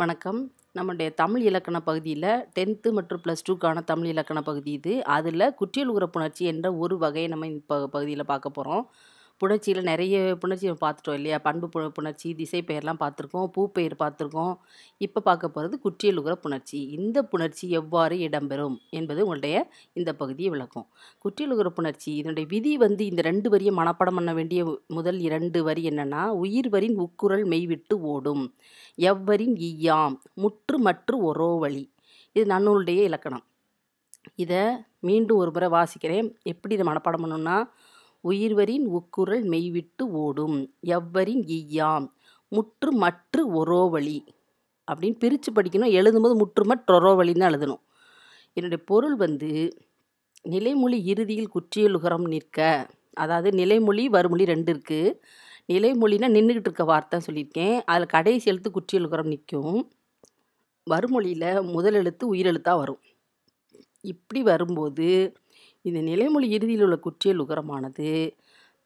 வணக்கம் நம்முடைய தமிழ் இலக்கண பகுதியில் டென்த்து மற்றும் ப்ளஸ் டூக்கான தமிழ் இலக்கண பகுதி இது அதில் குற்றியல் உறப்புணர்ச்சி என்ற ஒரு வகையை நம்ம இந்த பகுதியில் பார்க்க போகிறோம் புணர்ச்சியில் நிறைய புணர்ச்சி பார்த்துட்டோம் இல்லையா பண்பு பு புணர்ச்சி திசை பெயர்லாம் பார்த்துருக்கோம் பூ பெயர் பார்த்துருக்கோம் இப்போ பார்க்க போகிறது குற்றியலுகிற புணர்ச்சி இந்த புணர்ச்சி எவ்வாறு இடம்பெறும் என்பது உங்களுடைய இந்த பகுதியை விளக்கும் குற்றியலுகிற புணர்ச்சி இதனுடைய விதி வந்து இந்த ரெண்டு வரியை மனப்படம் பண்ண வேண்டிய முதல் இரண்டு வரி என்னென்னா உயிர்வரின் உக்குரல் மெய்விட்டு ஓடும் எவ்வரின் ஈயாம் முற்று மற்று ஒரோ வழி இது நன்னூலுடைய இலக்கணம் இதை மீண்டும் ஒரு முறை வாசிக்கிறேன் எப்படி இதை மனப்பாடம் பண்ணணும்னா உயிர்வரின் உக்குரல் மெய்விட்டு ஓடும் எவ்வரின் ஈயாம் முற்று மற்று ஒரோவழி அப்படின்னு பிரித்து படிக்கணும் எழுதும்போது முற்று மற்றொரோவழின்னு எழுதணும் என்னுடைய பொருள் வந்து நிலைமொழி இறுதியில் குற்றியலுகரம் நிற்க அதாவது நிலைமொழி வறுமொழி ரெண்டு இருக்குது நிலைமொழினா நின்றுக்கிட்டு இருக்க வார்த்தை சொல்லியிருக்கேன் அதில் கடைசி எழுத்து குற்றியலுகரம் நிற்கும் வறுமொழியில் முதல் எழுத்து உயிரெழுத்தாக வரும் இப்படி வரும்போது இது நிலைமொழி இறுதியில் உள்ள குற்றியல் உகரமானது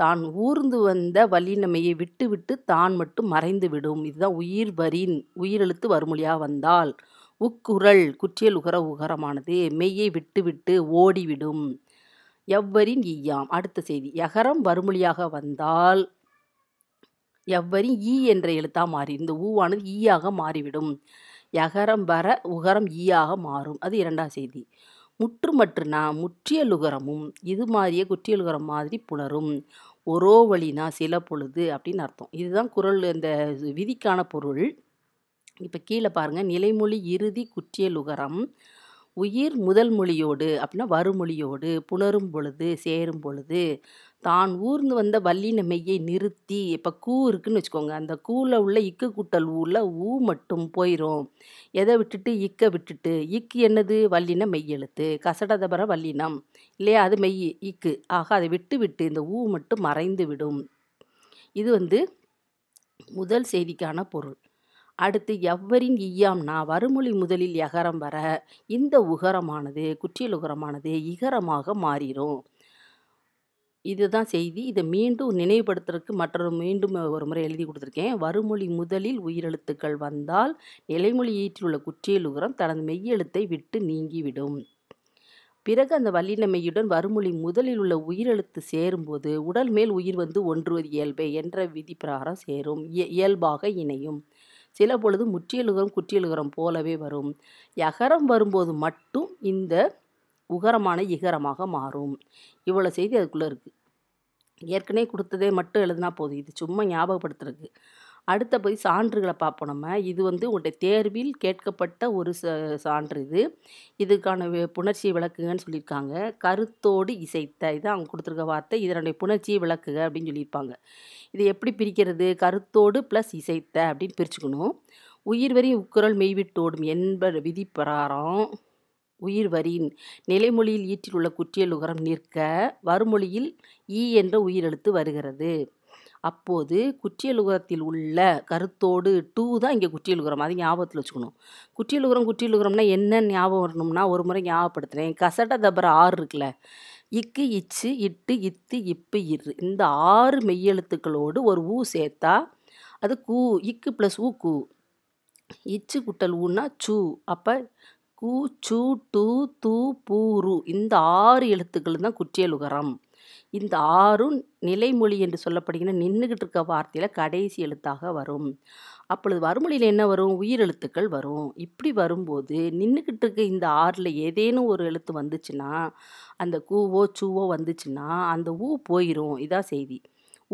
தான் ஊர்ந்து வந்த வல்லினமையை விட்டு விட்டு தான் மட்டும் மறைந்து விடும் இதுதான் உயிர் வரின் உயிரெழுத்து வறுமொழியாக வந்தால் உக்குரல் குற்றியல் உகர உகரமானது மெய்யை விட்டு விட்டு ஓடிவிடும் எவ்வரின் ஈயாம் அடுத்த செய்தி எகரம் வறுமொழியாக வந்தால் எவ்வரின் ஈ என்ற எழுத்தாக மாறி இந்த ஊவானது ஈயாக மாறிவிடும் எகரம் வர உகரம் ஈயாக மாறும் அது இரண்டாம் செய்தி முற்றுமற்றுனா முற்றியலுகரமும் இது மாதிரியே குற்றியலுகரம் மாதிரி புணரும் ஒரோ வழினா சில பொழுது அப்படின்னு அர்த்தம் இதுதான் குரல் இந்த விதிக்கான பொருள் இப்போ கீழே பாருங்கள் நிலைமொழி இறுதி குற்றியலுகரம் உயிர் முதல் மொழியோடு அப்படின்னா வறுமொழியோடு புணரும் பொழுது சேரும் பொழுது தான் ஊர்ந்து வந்த வல்லின மெய்யை நிறுத்தி இப்போ கூ இருக்குன்னு வச்சுக்கோங்க அந்த கூவில் உள்ள இக்கு கூட்டல் ஊரில் ஊ மட்டும் போயிடும் எதை விட்டுட்டு இக்க விட்டுட்டு இக்கு என்னது வல்லின மெய் எழுத்து கசடதபர வல்லினம் இல்லையா அது மெய் இக்கு ஆக அதை விட்டு விட்டு இந்த ஊ மட்டும் மறைந்து விடும் இது வந்து முதல் செய்திக்கான பொருள் அடுத்து எவ்வரின் ஈயாம்னா வறுமொழி முதலில் எகரம் வர இந்த உகரமானது குற்றியல் உகரமானது இகரமாக மாறிடும் இதுதான் செய்தி இதை மீண்டும் நினைவுபடுத்துறதுக்கு மற்றொரு மீண்டும் ஒரு முறை எழுதி கொடுத்துருக்கேன் வருமொழி முதலில் உயிரெழுத்துக்கள் வந்தால் நிலைமொழி ஈற்றியுள்ள குற்றியல் உகரம் தனது மெய்யெழுத்தை விட்டு நீங்கிவிடும் பிறகு அந்த வல்லினமையுடன் வருமொழி முதலில் உள்ள உயிரெழுத்து சேரும்போது உடல் மேல் உயிர் வந்து ஒன்றுவது இயல்பே என்ற விதி பிரகாரம் சேரும் இயல்பாக இணையும் சில பொழுது முற்றியலுகரம் குற்றியலுகரம் போலவே வரும் யகரம் வரும்போது மட்டும் இந்த உகரமான இகரமாக மாறும் இவ்வளோ செய்தி அதுக்குள்ளே இருக்குது ஏற்கனவே கொடுத்ததே மட்டும் எழுதுனா போதும் இது சும்மா ஞாபகப்படுத்துறதுக்கு அடுத்த போய் சான்றுகளை பார்ப்போம் நம்ம இது வந்து உங்களுடைய தேர்வில் கேட்கப்பட்ட ஒரு சான்று இது இதுக்கான புணர்ச்சி விளக்குங்கன்னு சொல்லியிருக்காங்க கருத்தோடு இசைத்த இது அவங்க கொடுத்துருக்க வார்த்தை இதனுடைய புணர்ச்சி விளக்குக அப்படின்னு சொல்லியிருப்பாங்க இது எப்படி பிரிக்கிறது கருத்தோடு ப்ளஸ் இசைத்த அப்படின்னு பிரிச்சுக்கணும் உயிர்வரி உக்குரல் மெய்விட்டோடும் என்ப விதி பிரகாரம் உயிர் வரின் நிலைமொழியில் ஈற்றிலுள்ள குற்றியல் உகரம் நிற்க வறுமொழியில் ஈ என்ற உயிரெழுத்து வருகிறது அப்போது குற்றியலுகரத்தில் உள்ள கருத்தோடு டூ தான் இங்கே குற்றியலுகரம் அது ஞாபகத்தில் வச்சுக்கணும் குற்றியலுகரம் குற்றியலுகரம்னா என்ன ஞாபகம் வரணும்னா ஒரு முறை ஞாபகப்படுத்துகிறேன் கசட தபர ஆறு இருக்குல்ல இக்கு இச்சு இட்டு இத்து இப்பு இரு இந்த ஆறு மெய்யெழுத்துக்களோடு ஒரு ஊ சேர்த்தா அது கூ இக்கு ப்ளஸ் ஊ கூ இச்சு குட்டல் ஊன்னா சூ அப்போ கு சு டு து பூ இந்த ஆறு எழுத்துக்கள் தான் குற்றியலுகரம் இந்த ஆறும் நிலைமொழி என்று சொல்லப்படுகிற நின்றுக்கிட்டு இருக்க வார்த்தையில் கடைசி எழுத்தாக வரும் அப்பொழுது வறுமொழியில் என்ன வரும் உயிரெழுத்துக்கள் வரும் இப்படி வரும்போது நின்றுக்கிட்டு இருக்க இந்த ஆறில் ஏதேனும் ஒரு எழுத்து வந்துச்சுன்னா அந்த கூவோ சூவோ வந்துச்சுன்னா அந்த ஊ போயிடும் இதான் செய்தி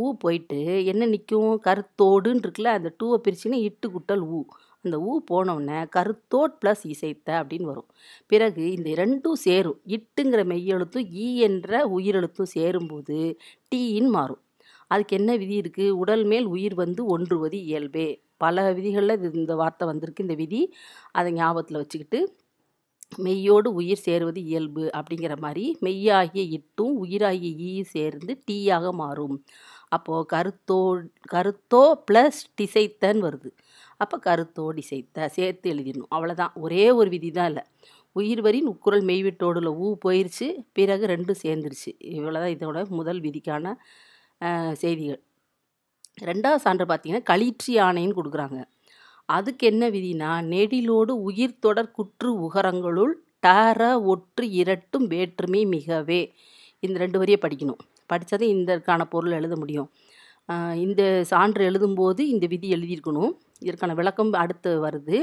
ஊ போயிட்டு என்ன நிற்கும் கருத்தோடுன்னு இருக்குல்ல அந்த டூவை பிரிச்சுன்னா இட்டு குட்டல் ஊ அந்த ஊ போனவுடனே கருத்தோட் ப்ளஸ் இசைத்த அப்படின்னு வரும் பிறகு இந்த ரெண்டும் சேரும் இட்டுங்கிற மெய்யெழுத்தும் ஈ என்ற உயிரெழுத்தும் சேரும்போது டீயின் மாறும் அதுக்கு என்ன விதி இருக்குது உடல் மேல் உயிர் வந்து ஒன்றுவது இயல்பே பல விதிகளில் இந்த வார்த்தை வந்திருக்கு இந்த விதி அதை ஞாபகத்தில் வச்சுக்கிட்டு மெய்யோடு உயிர் சேருவது இயல்பு அப்படிங்கிற மாதிரி மெய்யாகிய இட்டும் உயிராகிய ஈ சேர்ந்து டீயாக மாறும் அப்போது கருத்தோ கருத்தோ ப்ளஸ் டிசைத்தன் வருது அப்போ கருத்தோடு இசைத்த சேர்த்து எழுதிடணும் அவ்வளோதான் ஒரே ஒரு விதி தான் இல்லை உயிர் வரின் உக்குரல் மெய்விட்டோடுல ஊ போயிருச்சு பிறகு ரெண்டும் சேர்ந்துருச்சு இவ்வளோதான் இதோட முதல் விதிக்கான செய்திகள் ரெண்டாவது சான்று பார்த்தீங்கன்னா களிற்றி ஆணைன்னு கொடுக்குறாங்க அதுக்கு என்ன விதினா நெடிலோடு உயிர் தொடர் குற்று உகரங்களுள் டர ஒற்று இரட்டும் வேற்றுமை மிகவே இந்த ரெண்டு வரியை படிக்கணும் படித்தது இந்தக்கான பொருள் எழுத முடியும் இந்த சான்று எழுதும்போது இந்த விதி எழுதியிருக்கணும் இதற்கான விளக்கம் அடுத்து வருது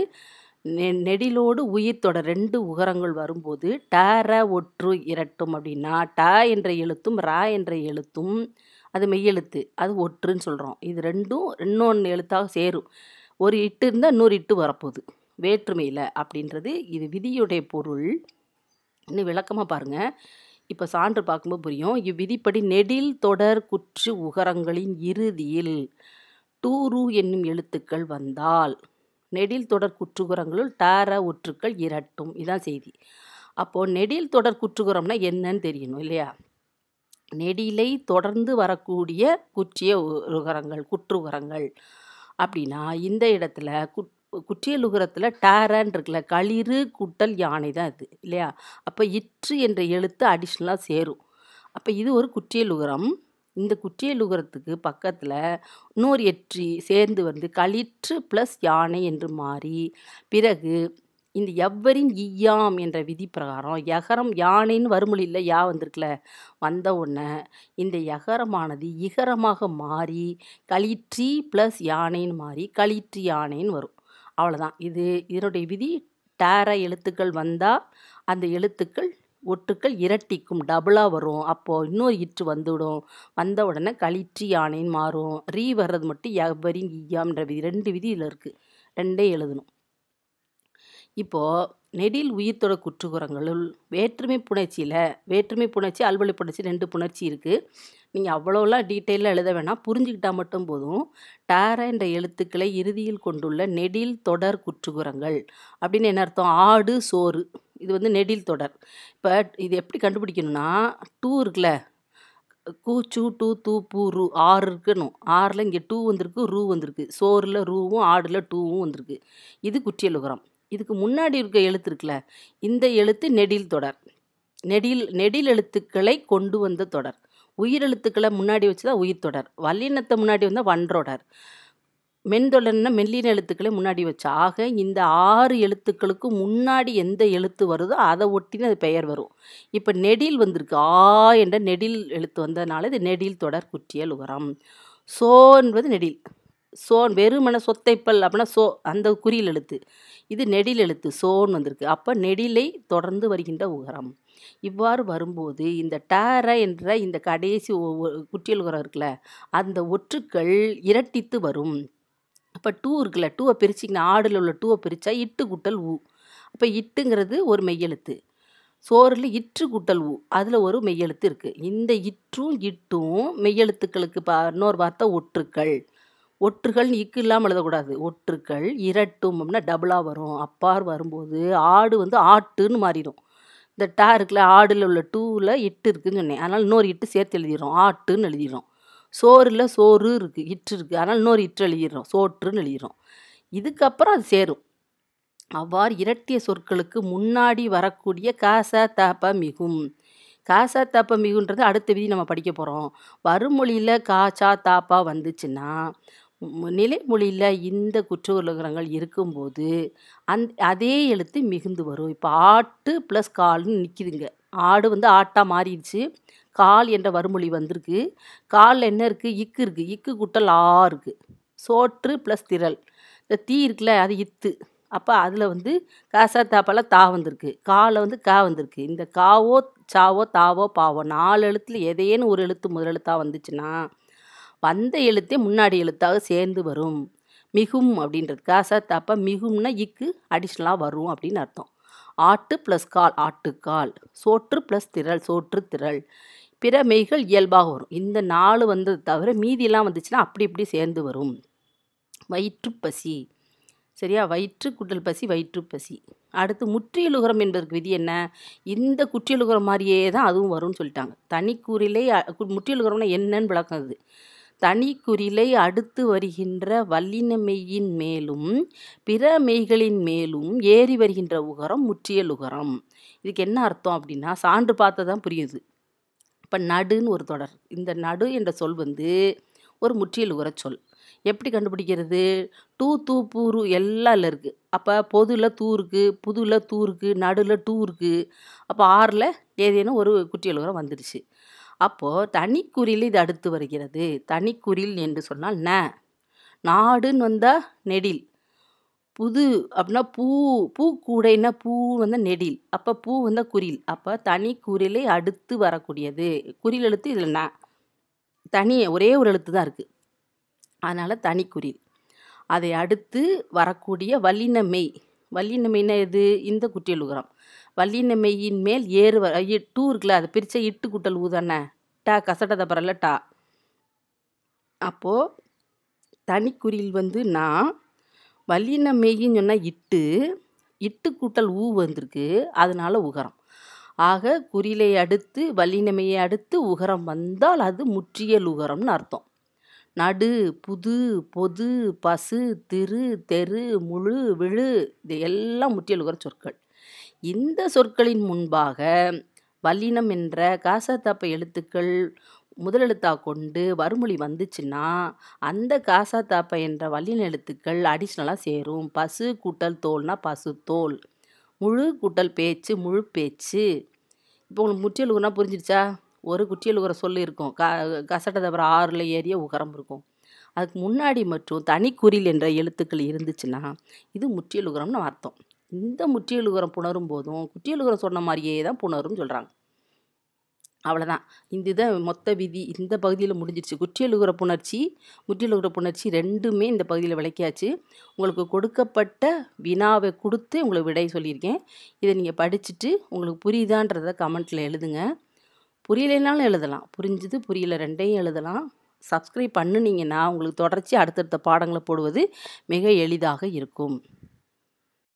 நெ நெடிலோடு உயிர் தொடர் ரெண்டு உகரங்கள் வரும்போது ட ர ஒற்று இரட்டும் அப்படின்னா ட என்ற எழுத்தும் ர என்ற எழுத்தும் அது மெய்யெழுத்து அது ஒற்றுன்னு சொல்கிறோம் இது ரெண்டும் இன்னொன்று எழுத்தாக சேரும் ஒரு இட்டு இருந்தால் இன்னொரு இட்டு வரப்போகுது வேற்றுமையில் அப்படின்றது இது விதியுடைய பொருள் இன்னும் விளக்கமாக பாருங்கள் இப்போ சான்று பார்க்கும்போது புரியும் இவ்விதிப்படி நெடில் தொடர் குற்று உகரங்களின் இறுதியில் டூரு என்னும் எழுத்துக்கள் வந்தால் நெடில் தொடர் குற்றுகுரங்களுள் டார ஒற்றுக்கள் இரட்டும் இதான் செய்தி அப்போது நெடில் தொடர் குற்றுகுரம்னா என்னன்னு தெரியணும் இல்லையா நெடிலை தொடர்ந்து வரக்கூடிய குற்றிய உகரங்கள் குற்றுகரங்கள் அப்படின்னா இந்த இடத்துல குட் உகரத்தில் டேரான் இருக்குல்ல களிறு குட்டல் யானை தான் இது இல்லையா அப்போ இற்று என்ற எழுத்து அடிஷ்னலாக சேரும் அப்போ இது ஒரு குற்றியலுகரம் இந்த குற்றியலுகரத்துக்கு பக்கத்தில் இன்னொரு எற்றி சேர்ந்து வந்து களிற்று ப்ளஸ் யானை என்று மாறி பிறகு இந்த எவ்வரின் ஈயாம் என்ற விதி பிரகாரம் யகரம் யானைன்னு வருமொழியில் யா வந்திருக்குல வந்த உடனே இந்த யகரமானது இகரமாக மாறி களிற்றி ப்ளஸ் யானைன்னு மாறி களிற்றி யானைன்னு வரும் அவ்வளோதான் இது இதனுடைய விதி டேர எழுத்துக்கள் வந்தால் அந்த எழுத்துக்கள் ஒட்டுக்கள் இரட்டிக்கும் டபுளாக வரும் அப்போது இன்னொரு இற்று வந்துவிடும் வந்த உடனே கழிற்று யானைன்னு மாறும் ரீ வர்றது மட்டும் எவரின் ஈயாம்ன்ற விதி ரெண்டு விதி இதில் இருக்குது ரெண்டே எழுதணும் இப்போது நெடில் உயிர்த்தோட குற்றுக்குறங்களுள் வேற்றுமை புணர்ச்சியில் வேற்றுமை புணர்ச்சி அல்வழி புணர்ச்சி ரெண்டு புணர்ச்சி இருக்குது நீங்கள் அவ்வளோலாம் டீட்டெயிலாக எழுத வேணாம் புரிஞ்சுக்கிட்டால் மட்டும் போதும் டேர என்ற எழுத்துக்களை இறுதியில் கொண்டுள்ள நெடில் தொடர் குற்றுகுரங்கள் அப்படின்னு என்ன அர்த்தம் ஆடு சோறு இது வந்து நெடில் தொடர் இப்போ இது எப்படி கண்டுபிடிக்கணும்னா டூ இருக்குல்ல சூ டூ தூ பூ ரூ ஆறு இருக்கணும் ஆறில் இங்கே டூ வந்திருக்கு ரூ வந்திருக்கு சோறில் ரூவும் ஆடில் டூவும் வந்திருக்கு இது குற்றியல் உகரம் இதுக்கு முன்னாடி இருக்க எழுத்து இருக்குல்ல இந்த எழுத்து நெடில் தொடர் நெடில் நெடில் எழுத்துக்களை கொண்டு வந்த தொடர் உயிரெழுத்துக்களை முன்னாடி வச்சு தான் உயிர் தொடர் வல்லினத்தை முன்னாடி வந்தால் வன்றொடர் மென்தொடர்னா மெல்லின எழுத்துக்களை முன்னாடி வச்சு ஆக இந்த ஆறு எழுத்துக்களுக்கும் முன்னாடி எந்த எழுத்து வருதோ அதை ஒட்டின அது பெயர் வரும் இப்போ நெடில் வந்திருக்கு ஆ என்ற நெடில் எழுத்து வந்ததுனால இது நெடில் தொடர் குற்றியல் உரம் சோ என்பது நெடில் சோன் வெறுமன சொத்தைப்பல் அப்படின்னா சோ அந்த குறியில் எழுத்து இது நெடில் எழுத்து சோன் வந்திருக்கு அப்போ நெடிலை தொடர்ந்து வருகின்ற உகரம் இவ்வாறு வரும்போது இந்த டேர என்ற இந்த கடைசி குட்டியல் குரம் இருக்குல்ல அந்த ஒற்றுக்கள் இரட்டித்து வரும் அப்போ டூ இருக்குல்ல டூவை பிரிச்சிங்கன்னா ஆடில் உள்ள டூவை பிரித்தா இட்டு குட்டல் ஊ அப்போ இட்டுங்கிறது ஒரு மெய்யெழுத்து சோறில் இற்று குட்டல் ஊ அதில் ஒரு மெய்யெழுத்து இருக்குது இந்த இற்றும் இட்டும் மெய்யெழுத்துக்களுக்கு பா இன்னொரு வார்த்தை ஒற்றுக்கள் ஒற்றுகள் இக்கு இல்லாமல் எழுதக்கூடாது ஒற்றுக்கள் இரட்டும் அப்படின்னா டபுளாக வரும் அப்பார் வரும்போது ஆடு வந்து ஆட்டுன்னு மாறிடும் இந்த டா இருக்குல்ல ஆடில் உள்ள டூவில் இட்டு இருக்குதுன்னு சொன்னேன் அதனால் இன்னொரு இட்டு சேர்த்து எழுதிடுறோம் ஆட்டுன்னு எழுதிடுறோம் சோறில் சோறு இருக்குது இட்டு இருக்குது அதனால் இன்னொரு இட்டு எழுதிடுறோம் சோற்றுன்னு எழுதிடுறோம் இதுக்கப்புறம் அது சேரும் அவ்வாறு இரட்டிய சொற்களுக்கு முன்னாடி வரக்கூடிய காச தப்ப மிகும் காச தப்ப மிகுன்றது அடுத்த விதி நம்ம படிக்க போகிறோம் வருமொழியில் காச்சா தாப்பா வந்துச்சுன்னா நிலைமொழியில் இந்த குற்ற உலகங்கள் இருக்கும்போது அந் அதே எழுத்து மிகுந்து வரும் இப்போ ஆட்டு ப்ளஸ் கால்னு நிற்கிதுங்க ஆடு வந்து ஆட்டாக மாறிடுச்சு கால் என்ற வறுமொழி வந்திருக்கு காலில் என்ன இருக்குது இக்கு இருக்குது இக்கு குட்டல் ஆ இருக்குது சோற்று ப்ளஸ் திரள் இந்த தீ இருக்குல்ல அது இத்து அப்போ அதில் வந்து காசா தாப்பால தா வந்திருக்கு காலை வந்து கா வந்திருக்கு இந்த காவோ சாவோ தாவோ பாவோ நாலு எழுத்துல எதேன்னு ஒரு எழுத்து முதல் எழுத்தாக வந்துச்சுன்னா வந்த எழுத்தே முன்னாடி எழுத்தாக சேர்ந்து வரும் மிகும் அப்படின்றதுக்கு அசத் அப்போ மிகும்னா இக்கு அடிஷ்னலாக வரும் அப்படின்னு அர்த்தம் ஆட்டு ப்ளஸ் கால் ஆட்டுக்கால் சோற்று ப்ளஸ் திரள் சோற்று திரள் பிற மெய்கள் இயல்பாக வரும் இந்த நாலு வந்தது தவிர மீதியெல்லாம் வந்துச்சுன்னா அப்படி இப்படி சேர்ந்து வரும் வயிற்று பசி சரியா வயிற்று குட்டல் பசி வயிற்று பசி அடுத்து முற்றியலுகரம் என்பதற்கு விதி என்ன இந்த குற்றியலுகரம் மாதிரியே தான் அதுவும் வரும்னு சொல்லிட்டாங்க தனிக்கூறிலே கூறிலே முற்றியலுகரம்னா என்னன்னு விளக்கம் அது தனிக்குரிலை அடுத்து வருகின்ற வல்லினமெய்யின் மேலும் பிற மெய்களின் மேலும் ஏறி வருகின்ற உகரம் முற்றியல் உகரம் இதுக்கு என்ன அர்த்தம் அப்படின்னா சான்று பார்த்து தான் புரியுது இப்போ நடுன்னு ஒரு தொடர் இந்த நடு என்ற சொல் வந்து ஒரு முற்றியல் உகர சொல் எப்படி கண்டுபிடிக்கிறது டூ தூ பூரு எல்லாம் இருக்குது அப்போ பொதுவில் தூ இருக்குது புதுவில் தூ இருக்குது நடுவில் டூ இருக்குது அப்போ ஆறில் ஏதேனும் ஒரு உரம் வந்துடுச்சு அப்போது தனிக்குரில் இது அடுத்து வருகிறது தனிக்குறில் என்று சொன்னால் ந நாடுன்னு வந்தால் நெடில் புது அப்படின்னா பூ பூ கூடைன்னா பூ வந்து நெடில் அப்போ பூ வந்து குரில் அப்போ தனி குரிலை அடுத்து வரக்கூடியது குரில் எழுத்து இதில் ந தனி ஒரே ஒரு எழுத்து தான் இருக்குது அதனால் தனி குரில் அதை அடுத்து வரக்கூடிய வல்லின மெய் வள்ளிநெமைனா எது இந்த குட்டியல் ஊகிறோம் வள்ளிநெமையின் மேல் ஏறுவ டூ இருக்குல்ல அதை பிரித்த இட்டு குட்டல் ஊதானே டா கசட்டதை தப்பரில் டா அப்போது தனிக்குறியில் வந்து நான் வல்லின மெய்யின்னு சொன்னால் இட்டு இட்டு கூட்டல் ஊ வந்திருக்கு அதனால் உகரம் ஆக குறிலை அடுத்து வல்லினமையை அடுத்து உகரம் வந்தால் அது முற்றியல் உகரம்னு அர்த்தம் நடு புது பொது பசு திரு தெரு முழு விழு இது எல்லாம் முற்றியலுகிற சொற்கள் இந்த சொற்களின் முன்பாக வல்லினம் என்ற காசாத்தாப்ப எழுத்துக்கள் முதலெழுத்தாக கொண்டு வறுமொழி வந்துச்சுன்னா அந்த காசா என்ற வல்லின எழுத்துக்கள் அடிஷ்னலாக சேரும் பசு கூட்டல் தோல்னா பசு தோல் முழு கூட்டல் பேச்சு முழு பேச்சு இப்போ உங்களுக்கு முற்றியலுக்குன்னா புரிஞ்சிடுச்சா ஒரு குட்டியில் உகர சொல்லு இருக்கும் க கசட்டை தவிர ஆறில் ஏறிய உகரம் இருக்கும் அதுக்கு முன்னாடி மற்றும் தனிக்குறில் என்ற எழுத்துக்கள் இருந்துச்சுன்னா இது முற்றியல் உகரம்னு அர்த்தம் இந்த முற்றியல் உகரம் புணரும் போதும் குட்டியல் உகரம் சொன்ன மாதிரியே தான் புணரும் சொல்கிறாங்க அவ்வளோதான் இந்த இதை மொத்த விதி இந்த பகுதியில் முடிஞ்சிடுச்சு குற்றியலுகிற புணர்ச்சி முற்றியலுகிற புணர்ச்சி ரெண்டுமே இந்த பகுதியில் விளக்கியாச்சு உங்களுக்கு கொடுக்கப்பட்ட வினாவை கொடுத்து உங்களுக்கு விடை சொல்லியிருக்கேன் இதை நீங்கள் படிச்சுட்டு உங்களுக்கு புரியுதான்றதை கமெண்ட்டில் எழுதுங்க புரியலைனாலும் எழுதலாம் புரிஞ்சுது புரியல ரெண்டையும் எழுதலாம் சப்ஸ்கிரைப் பண்ணுனீங்கன்னா உங்களுக்கு தொடர்ச்சி அடுத்தடுத்த பாடங்களை போடுவது மிக எளிதாக இருக்கும்